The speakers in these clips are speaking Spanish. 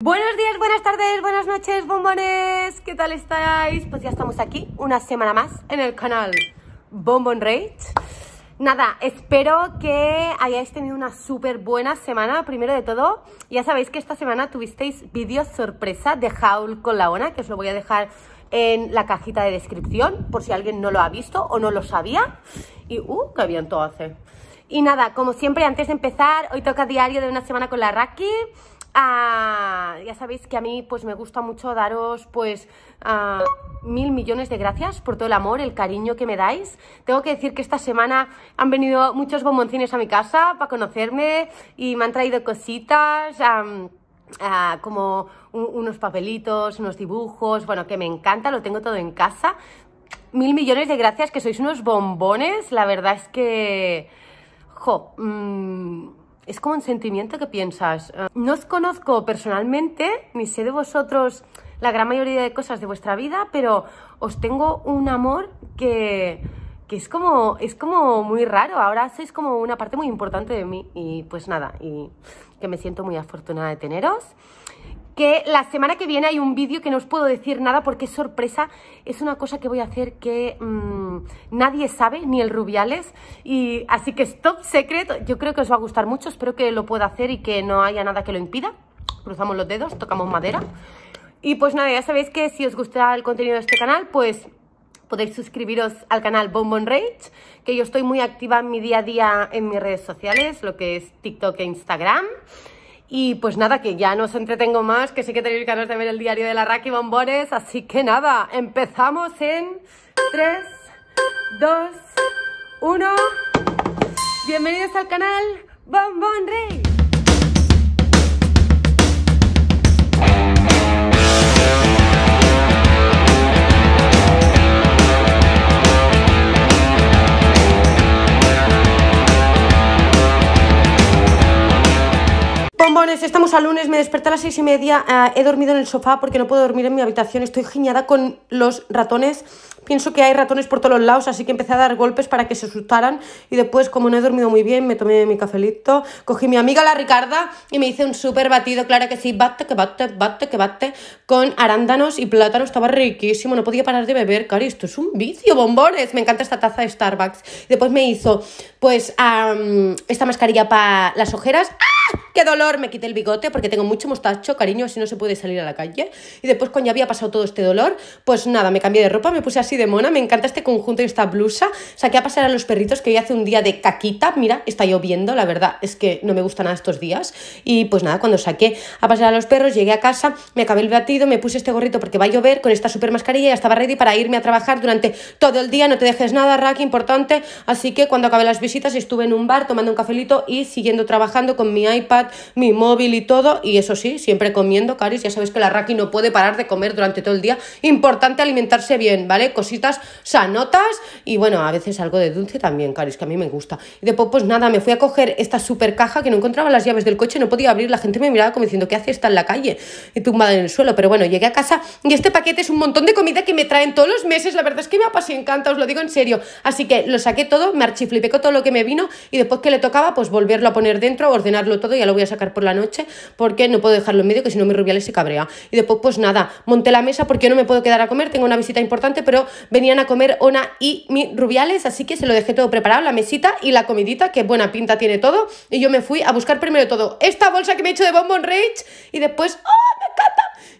Buenos días, buenas tardes, buenas noches, bombones. ¿Qué tal estáis? Pues ya estamos aquí una semana más en el canal Bombon Rage. Nada, espero que hayáis tenido una súper buena semana. Primero de todo, ya sabéis que esta semana tuvisteis vídeo sorpresa de Howl con la ONA, que os lo voy a dejar en la cajita de descripción, por si alguien no lo ha visto o no lo sabía. Y, uh, qué todo hace. Y nada, como siempre, antes de empezar, hoy toca diario de una semana con la Raki ya sabéis que a mí pues me gusta mucho daros pues mil millones de gracias por todo el amor, el cariño que me dais. Tengo que decir que esta semana han venido muchos bomboncines a mi casa para conocerme y me han traído cositas. como unos papelitos, unos dibujos, bueno, que me encanta, lo tengo todo en casa. Mil millones de gracias, que sois unos bombones, la verdad es que... Jo, mm, es como un sentimiento que piensas, eh, no os conozco personalmente, ni sé de vosotros la gran mayoría de cosas de vuestra vida, pero os tengo un amor que, es, como, es como muy raro, ahora sois como una parte muy importante de mí y pues nada, y que me siento muy afortunada de teneros que la semana que viene hay un vídeo que no os puedo decir nada porque es sorpresa, es una cosa que voy a hacer que mm, nadie sabe, ni el Rubiales, y así que es top secret, yo creo que os va a gustar mucho, espero que lo pueda hacer y que no haya nada que lo impida, cruzamos los dedos, tocamos madera, y pues nada, ya sabéis que si os gusta el contenido de este canal, pues podéis suscribiros al canal Bonbon Rage, que yo estoy muy activa en mi día a día en mis redes sociales, lo que es TikTok e Instagram, y pues nada, que ya no os entretengo más, que sí que tenéis ganas de ver el diario de la Raki Bombones, así que nada, empezamos en 3, 2, 1. Bienvenidos al canal Bombón Rey. estamos al lunes, me desperté a las seis y media, eh, he dormido en el sofá porque no puedo dormir en mi habitación, estoy giñada con los ratones, pienso que hay ratones por todos los lados, así que empecé a dar golpes para que se asustaran y después, como no he dormido muy bien, me tomé mi cafelito, cogí mi amiga la Ricarda y me hice un súper batido, claro que sí, bate, que bate, bate, que bate, con arándanos y plátano, estaba riquísimo, no podía parar de beber, cari, esto es un vicio, bombones, me encanta esta taza de Starbucks. Después me hizo, pues, esta mascarilla para las ojeras, ¡Ah! ¡Qué dolor! Me quité el bigote porque tengo mucho mostacho, cariño, así no se puede salir a la calle. Y después, cuando ya había pasado todo este dolor, pues nada, me cambié de ropa, me puse así de mona, me encanta este conjunto y esta blusa. Saqué a pasar a los perritos que hoy hace un día de caquita, mira, está lloviendo, la verdad es que no me gusta nada estos días. Y pues nada, cuando saqué a pasar a los perros, llegué a casa, me acabé el batido, me puse este gorrito porque va a llover con esta super mascarilla y ya estaba ready para irme a trabajar durante todo el día, no te dejes nada, Raki, importante. Así que cuando acabé las visitas estuve en un bar tomando un cafelito y siguiendo trabajando con mi iPad, mi móvil y todo. Y eso sí, siempre comiendo, Caris. Ya sabes que la Raki no puede parar de comer durante todo el día. Importante alimentarse bien, ¿vale? Cositas sanotas y bueno, a veces algo de dulce también, Caris, que a mí me gusta. Y después, pues nada, me fui a coger esta super caja que no encontraba las llaves del coche, no podía abrir. La gente me miraba como diciendo, ¿qué hace esta en la calle? Y tumbada en el suelo. Pero bueno, llegué a casa y este paquete es un montón de comida que me traen todos los meses. La verdad es que me apasiona encanta, os lo digo en serio. Así que lo saqué todo, me archiflipé con todo lo que me vino y después que le tocaba, pues volverlo a poner dentro, ordenarlo todo ya lo voy a sacar por la noche porque no puedo dejarlo en medio, que si no mi rubiales se cabrea. Y después, pues nada, monté la mesa porque no me puedo quedar a comer, tengo una visita importante, pero venían a comer Ona y mi rubiales, así que se lo dejé todo preparado, la mesita y la comidita, que buena pinta tiene todo. Y yo me fui a buscar primero todo esta bolsa que me he hecho de Bonbon Rage y después, ¡oh!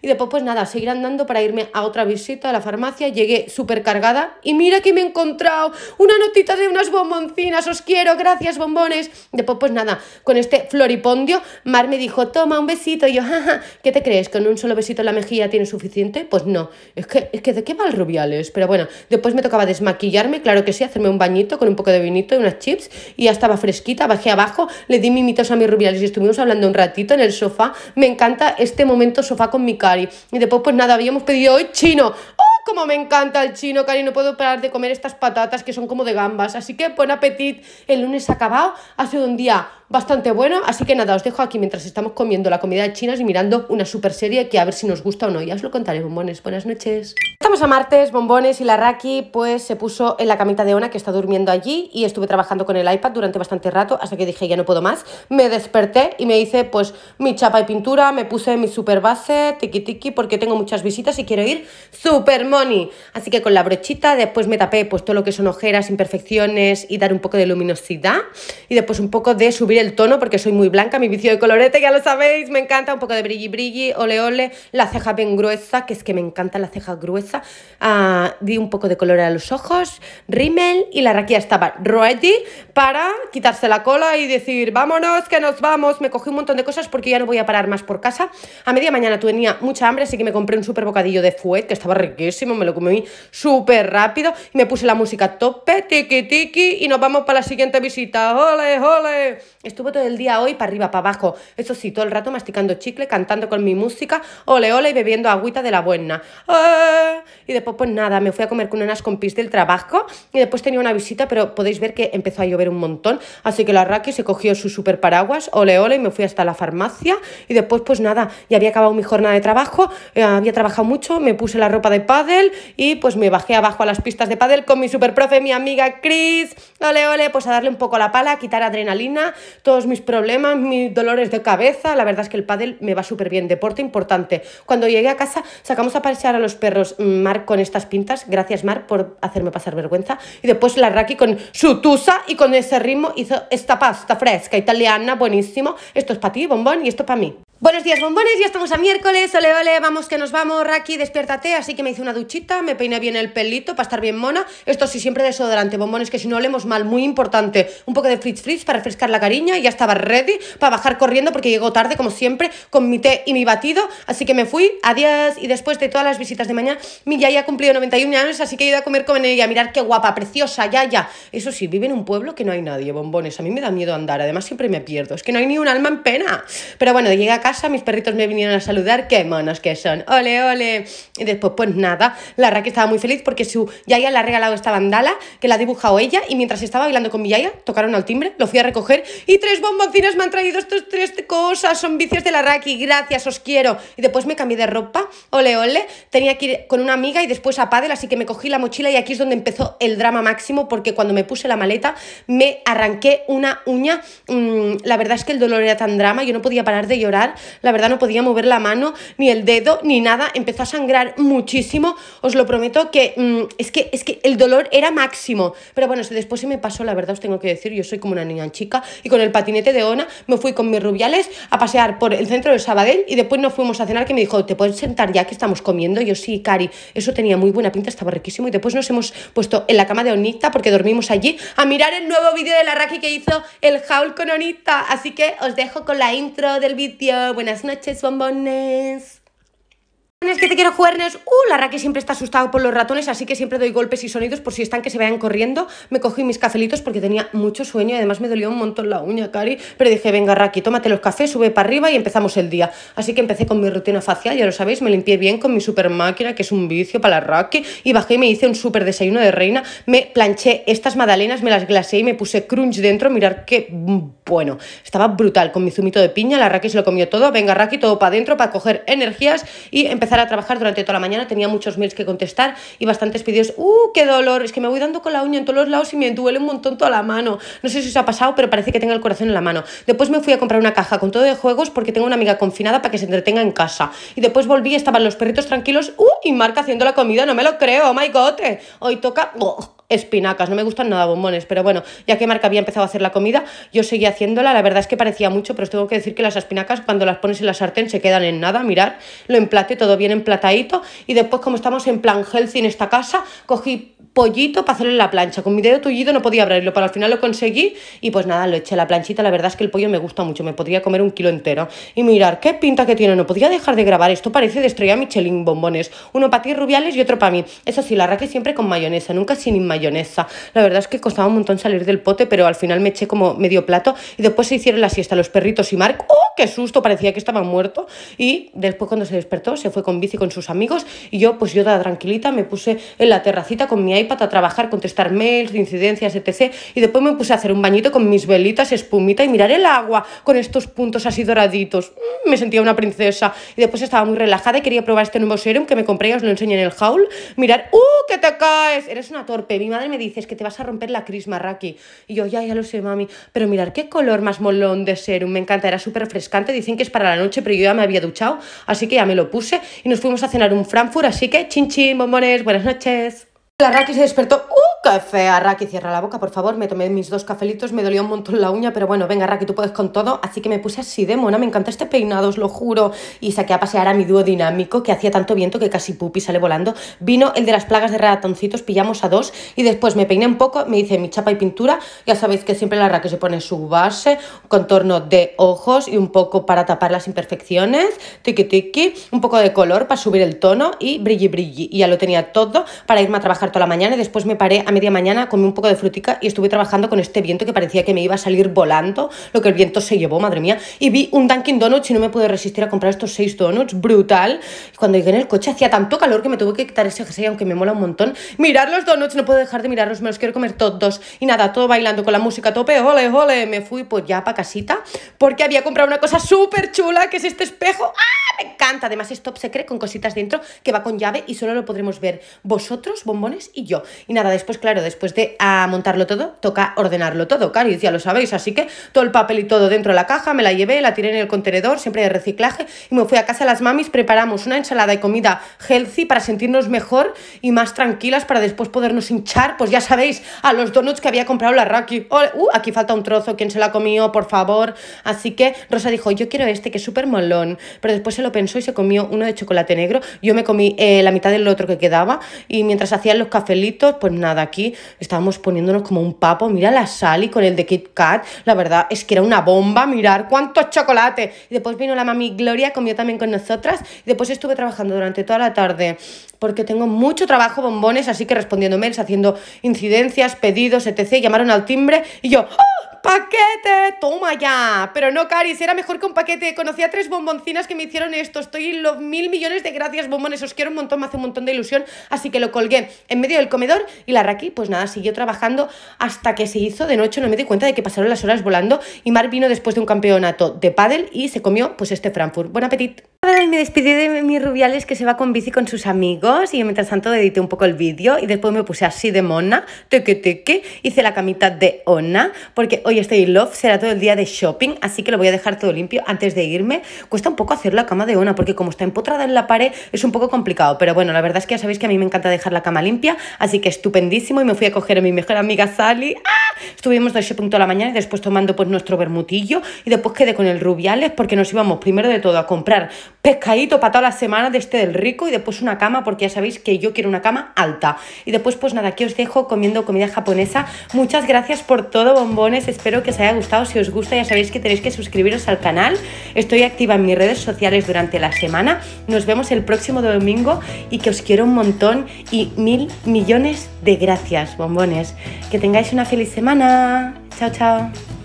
Y después, pues nada, seguir andando para irme a otra visita a la farmacia. Llegué súper cargada y mira que me he encontrado una notita de unas bomboncinas. Os quiero, gracias, bombones. Después, pues nada, con este floripondio, Mar me dijo, toma un besito. Y yo, jaja, ¿qué te crees? ¿Con un solo besito en la mejilla tiene suficiente? Pues no. Es que, es que ¿de qué va el rubiales? Pero bueno, después me tocaba desmaquillarme, claro que sí, hacerme un bañito con un poco de vinito y unas chips. Y ya estaba fresquita, bajé abajo, le di mimitos a mis rubiales y estuvimos hablando un ratito en el sofá. Me encanta este momento sofá con mi cara y después, pues nada, habíamos pedido hoy chino. ¡Oh, cómo me encanta el chino, Cari! No puedo parar de comer estas patatas que son como de gambas. Así que buen apetit. El lunes acabado ha sido un día bastante bueno, Así que nada, os dejo aquí mientras estamos comiendo la comida de chinas y mirando una super serie que a ver si nos gusta o no. Ya os lo contaré, bombones. Buenas noches. Estamos a martes, bombones y la Raki pues se puso en la camita de Ona que está durmiendo allí y estuve trabajando con el iPad durante bastante rato hasta que dije ya no puedo más. Me desperté y me hice pues mi chapa y pintura, me puse mi super base, tiki tiki, porque tengo muchas visitas y quiero ir super money. Así que con la brochita después me tapé pues todo lo que son ojeras, imperfecciones y dar un poco de luminosidad y después un poco de subir el tono porque soy muy blanca, mi vicio de colorete, ya lo sabéis, me encanta un poco de brilli brilli, ole ole, la ceja bien gruesa, que es que me encanta la ceja gruesa, ah, di un poco de color a los ojos, rímel y la raquilla estaba ready para quitarse la cola y decir, vámonos, que nos vamos, me cogí un montón de cosas porque ya no voy a parar más por casa. A media mañana tenía mucha hambre, así que me compré un super bocadillo de fuet, que estaba riquísimo, me lo comí súper rápido y me puse la música tope, tiki tiki, y nos vamos para la siguiente visita, ole, ole. Estuvo todo el día hoy para arriba, para abajo. Eso sí, todo el rato masticando chicle, cantando con mi música, ole ole y bebiendo agüita de la buena. ¡Ah! Y después, pues nada, me fui a comer con unas compis del trabajo y después tenía una visita, pero podéis ver que empezó a llover un montón. Así que la Raki se cogió su super paraguas, ole ole, y me fui hasta la farmacia. Y después, pues nada, ya había acabado mi jornada de trabajo, eh, había trabajado mucho, me puse la ropa de pádel y pues me bajé abajo a las pistas de pádel con mi super profe, mi amiga Chris. Ole ole, pues a darle un poco la pala, a quitar adrenalina, todos mis problemas, mis dolores de cabeza. La verdad es que el pádel me va súper bien, deporte importante. Cuando llegué a casa sacamos a pasear a los perros mm, Mark con estas pintas. Gracias Mark por hacerme pasar vergüenza. Y después la Raki con su tusa y con ese ritmo hizo esta pasta fresca italiana, buenísimo. Esto es para ti, bombón, y esto es para mí. Buenos días, bombones. Ya estamos a miércoles. Ole, ole, vamos que nos vamos. Raki, despiértate. Así que me hice una duchita, me peiné bien el pelito para estar bien mona. Esto sí, siempre de desodorante, bombones, que si no olemos mal, muy importante. Un poco de fritz fritz para refrescar la cariña. Y ya estaba ready para bajar corriendo porque llegó tarde, como siempre, con mi té y mi batido. Así que me fui. Adiós. Y después de todas las visitas de mañana, mi Yaya ha cumplido 91 años, así que he ido a comer con ella. Mirar qué guapa, preciosa, Yaya. Eso sí, vive en un pueblo que no hay nadie, bombones. A mí me da miedo andar. Además, siempre me pierdo. Es que no hay ni un alma en pena. Pero bueno, llegué acá mis perritos me vinieron a saludar, qué monos que son, ole, ole. Y después, pues nada, la Raki estaba muy feliz porque su Yaya le ha regalado esta bandala que la ha dibujado ella y mientras estaba bailando con mi Yaya, tocaron al timbre, lo fui a recoger y tres bomboncinas me han traído estas tres cosas, son vicios de la Raki, gracias, os quiero. Y después me cambié de ropa, ole, ole, tenía que ir con una amiga y después a Padel, así que me cogí la mochila y aquí es donde empezó el drama máximo porque cuando me puse la maleta me arranqué una uña, mm, la verdad es que el dolor era tan drama, yo no podía parar de llorar la verdad no podía mover la mano, ni el dedo, ni nada, empezó a sangrar muchísimo, os lo prometo que mm, es que es que el dolor era máximo, pero bueno, después se me pasó, la verdad os tengo que decir, yo soy como una niña chica y con el patinete de Ona me fui con mis rubiales a pasear por el centro del Sabadell y después nos fuimos a cenar que me dijo, "¿Te puedes sentar ya que estamos comiendo?" Yo sí, Cari, eso tenía muy buena pinta, estaba riquísimo y después nos hemos puesto en la cama de Onita porque dormimos allí a mirar el nuevo vídeo de la Raki que hizo el jaul con Onita, así que os dejo con la intro del vídeo. Buenas noches, bombones que te quiero jugar, Uh, la Raquel siempre está asustada por los ratones, así que siempre doy golpes y sonidos por si están que se vayan corriendo. Me cogí mis cafelitos porque tenía mucho sueño y además me dolió un montón la uña, Cari. Pero dije, venga, Raqui, tómate los cafés, sube para arriba y empezamos el día. Así que empecé con mi rutina facial, ya lo sabéis, me limpié bien con mi super máquina, que es un vicio para la y bajé y me hice un super desayuno de reina. Me planché estas madalenas, me las glaseé y me puse crunch dentro. Mirar qué bueno. Estaba brutal con mi zumito de piña, la Raquel se lo comió todo. Venga, Raqui, todo para adentro para coger energías y empecé a trabajar durante toda la mañana, tenía muchos mails que contestar y bastantes pedidos. ¡Uh, qué dolor! Es que me voy dando con la uña en todos los lados y me duele un montón toda la mano. No sé si os ha pasado, pero parece que tengo el corazón en la mano. Después me fui a comprar una caja con todo de juegos porque tengo una amiga confinada para que se entretenga en casa. Y después volví, estaban los perritos tranquilos. ¡Uh! Y Marca haciendo la comida, no me lo creo, oh my god. Hoy toca espinacas, no me gustan nada bombones, pero bueno, ya que Marca había empezado a hacer la comida, yo seguía haciéndola, la verdad es que parecía mucho, pero os tengo que decir que las espinacas cuando las pones en la sartén se quedan en nada, mirad, lo emplate todo bien emplatadito y después como estamos en plan healthy en esta casa, cogí pollito para hacerlo en la plancha. Con mi dedo tullido no podía abrirlo, pero al final lo conseguí y pues nada, lo eché a la planchita. La verdad es que el pollo me gusta mucho, me podría comer un kilo entero. Y mirar, qué pinta que tiene, no podía dejar de grabar. Esto parece de estrella Michelin bombones. Uno para ti, Rubiales, y otro para mí. Eso sí, la raque siempre con mayonesa, nunca sin mayonesa. La verdad es que costaba un montón salir del pote, pero al final me eché como medio plato y después se hicieron la siesta los perritos y Mark. ¡Oh, qué susto! Parecía que estaba muerto. Y después cuando se despertó, se fue con bici con sus amigos y yo, pues yo toda tranquilita, me puse en la terracita con mi iPad para trabajar, contestar mails, de incidencias, etc. Y después me puse a hacer un bañito con mis velitas, espumita y mirar el agua con estos puntos así doraditos. Mm, me sentía una princesa. Y después estaba muy relajada y quería probar este nuevo serum que me compré y os lo enseño en el haul. Mirar, ¡uh, ¿Qué te caes! Eres una torpe. Mi madre me dice, es que te vas a romper la crisma, Raki. Y yo, ya, ya lo sé, mami. Pero mirar, qué color más molón de serum. Me encanta, era súper refrescante. Dicen que es para la noche, pero yo ya me había duchado, así que ya me lo puse. Y nos fuimos a cenar un Frankfurt, así que chin chin, bombones, buenas noches. La Raki se despertó. ¡Uh, café. fea! Raki, cierra la boca, por favor. Me tomé mis dos cafelitos, me dolía un montón la uña, pero bueno, venga, Raki, tú puedes con todo. Así que me puse así de mona, me encanta este peinado, os lo juro. Y saqué a pasear a mi dúo dinámico, que hacía tanto viento que casi pupi sale volando. Vino el de las plagas de ratoncitos, pillamos a dos. Y después me peiné un poco, me hice mi chapa y pintura. Ya sabéis que siempre la Raki se pone su base, contorno de ojos y un poco para tapar las imperfecciones. Tiki tiki, un poco de color para subir el tono y brilli brilli. Y ya lo tenía todo para irme a trabajar toda la mañana y después me paré a media mañana, comí un poco de frutica y estuve trabajando con este viento que parecía que me iba a salir volando, lo que el viento se llevó, madre mía. Y vi un Dunkin' Donuts y no me pude resistir a comprar estos seis donuts, brutal. Y cuando llegué en el coche hacía tanto calor que me tuve que quitar ese jersey, aunque me mola un montón. Mirar los donuts, no puedo dejar de mirarlos, me los quiero comer todos. Y nada, todo bailando con la música a tope, ole, ole, me fui pues ya para casita porque había comprado una cosa súper chula que es este espejo. ¡Ah! Me encanta, además es top secret con cositas dentro que va con llave y solo lo podremos ver vosotros, bombones y yo. Y nada, después, claro, después de ah, montarlo todo, toca ordenarlo todo, claro, ya lo sabéis, así que todo el papel y todo dentro de la caja, me la llevé, la tiré en el contenedor, siempre de reciclaje, y me fui a casa de las mamis, preparamos una ensalada y comida healthy para sentirnos mejor y más tranquilas para después podernos hinchar, pues ya sabéis, a los donuts que había comprado la Rocky Uh, aquí falta un trozo, ¿quién se la comió? Por favor. Así que Rosa dijo, yo quiero este que es súper molón, pero después se lo pensó y se comió uno de chocolate negro, yo me comí eh, la mitad del otro que quedaba y mientras hacían los cafelitos, pues nada, aquí estábamos poniéndonos como un papo. Mira la y con el de Kit Kat, la verdad es que era una bomba, mirar cuánto chocolate Y después vino la mami Gloria, comió también con nosotras. Y después estuve trabajando durante toda la tarde porque tengo mucho trabajo, bombones, así que respondiendo mails, haciendo incidencias, pedidos, etc. Llamaron al timbre y yo, ¡ah! ¡Paquete! ¡Toma ya! Pero no, Cari, si era mejor que un paquete. Conocí a tres bomboncinas que me hicieron esto. Estoy en los mil millones de gracias, bombones. Os quiero un montón, me hace un montón de ilusión. Así que lo colgué en medio del comedor y la Raki, pues nada, siguió trabajando hasta que se hizo de noche. No me di cuenta de que pasaron las horas volando y Mar vino después de un campeonato de pádel y se comió pues este Frankfurt. ¡Buen apetito! Me despedí de mis Rubiales que se va con bici con sus amigos y mientras tanto edité un poco el vídeo y después me puse así de mona, teque teque, hice la camita de Ona porque hoy este estoy in love, será todo el día de shopping, así que lo voy a dejar todo limpio antes de irme. Cuesta un poco hacer la cama de una, porque como está empotrada en la pared, es un poco complicado. Pero bueno, la verdad es que ya sabéis que a mí me encanta dejar la cama limpia, así que estupendísimo. Y me fui a coger a mi mejor amiga Sally. ¡Ah! Estuvimos de punto a la mañana y después tomando pues nuestro bermutillo. Y después quedé con el Rubiales, porque nos íbamos primero de todo a comprar pescadito para toda la semana de este del rico y después una cama, porque ya sabéis que yo quiero una cama alta. Y después, pues nada, aquí os dejo comiendo comida japonesa. Muchas gracias por todo, bombones espero que os haya gustado. Si os gusta ya sabéis que tenéis que suscribiros al canal. Estoy activa en mis redes sociales durante la semana. Nos vemos el próximo domingo y que os quiero un montón y mil millones de gracias, bombones. Que tengáis una feliz semana. Chao, chao.